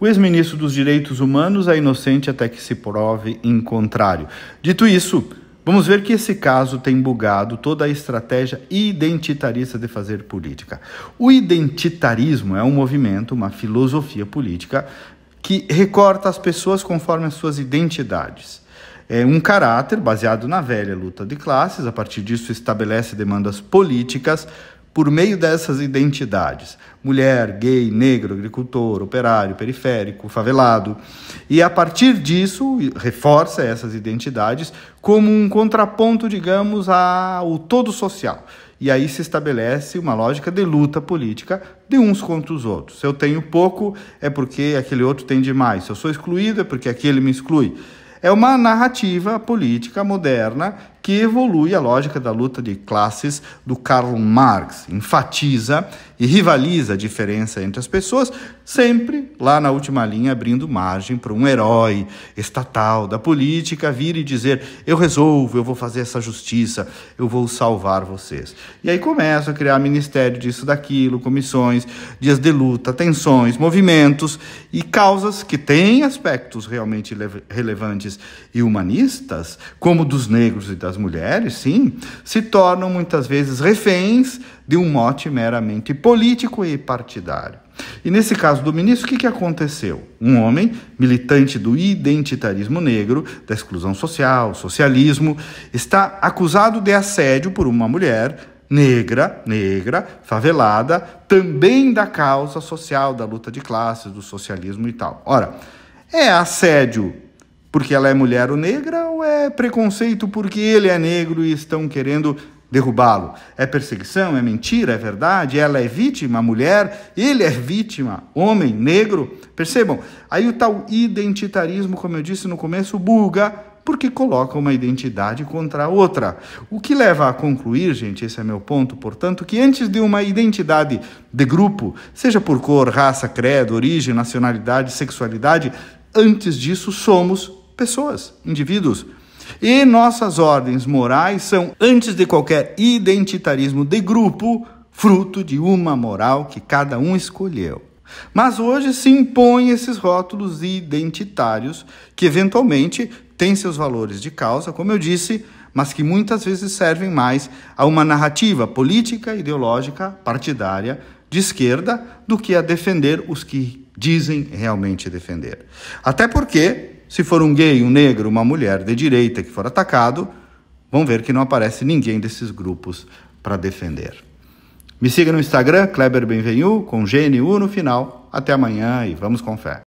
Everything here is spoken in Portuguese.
o ex-ministro dos Direitos Humanos é inocente até que se prove em contrário. Dito isso, Vamos ver que esse caso tem bugado toda a estratégia identitarista de fazer política. O identitarismo é um movimento, uma filosofia política que recorta as pessoas conforme as suas identidades. É um caráter baseado na velha luta de classes, a partir disso estabelece demandas políticas por meio dessas identidades, mulher, gay, negro, agricultor, operário, periférico, favelado, e a partir disso reforça essas identidades como um contraponto, digamos, ao todo social. E aí se estabelece uma lógica de luta política de uns contra os outros. Se eu tenho pouco, é porque aquele outro tem demais. Se eu sou excluído, é porque aquele me exclui. É uma narrativa política moderna que evolui a lógica da luta de classes do Karl Marx, enfatiza e rivaliza a diferença entre as pessoas, sempre lá na última linha abrindo margem para um herói estatal da política vir e dizer: "Eu resolvo, eu vou fazer essa justiça, eu vou salvar vocês". E aí começa a criar ministério disso daquilo, comissões, dias de luta, tensões, movimentos e causas que têm aspectos realmente relevantes e humanistas, como dos negros e das as mulheres, sim, se tornam muitas vezes reféns de um mote meramente político e partidário. E nesse caso do ministro, o que, que aconteceu? Um homem militante do identitarismo negro, da exclusão social, socialismo, está acusado de assédio por uma mulher negra, negra, favelada, também da causa social, da luta de classes, do socialismo e tal. Ora, é assédio porque ela é mulher ou negra, ou é preconceito porque ele é negro e estão querendo derrubá-lo? É perseguição? É mentira? É verdade? Ela é vítima, mulher? Ele é vítima, homem, negro? Percebam, aí o tal identitarismo, como eu disse no começo, buga porque coloca uma identidade contra a outra. O que leva a concluir, gente, esse é meu ponto, portanto, que antes de uma identidade de grupo, seja por cor, raça, credo, origem, nacionalidade, sexualidade, antes disso somos pessoas, indivíduos. E nossas ordens morais são, antes de qualquer identitarismo de grupo, fruto de uma moral que cada um escolheu. Mas hoje se impõem esses rótulos identitários que eventualmente têm seus valores de causa, como eu disse, mas que muitas vezes servem mais a uma narrativa política, ideológica, partidária de esquerda do que a defender os que dizem realmente defender. Até porque se for um gay, um negro, uma mulher de direita que for atacado, vão ver que não aparece ninguém desses grupos para defender. Me siga no Instagram, Kleber Benvenu, com GNU no final. Até amanhã e vamos com fé.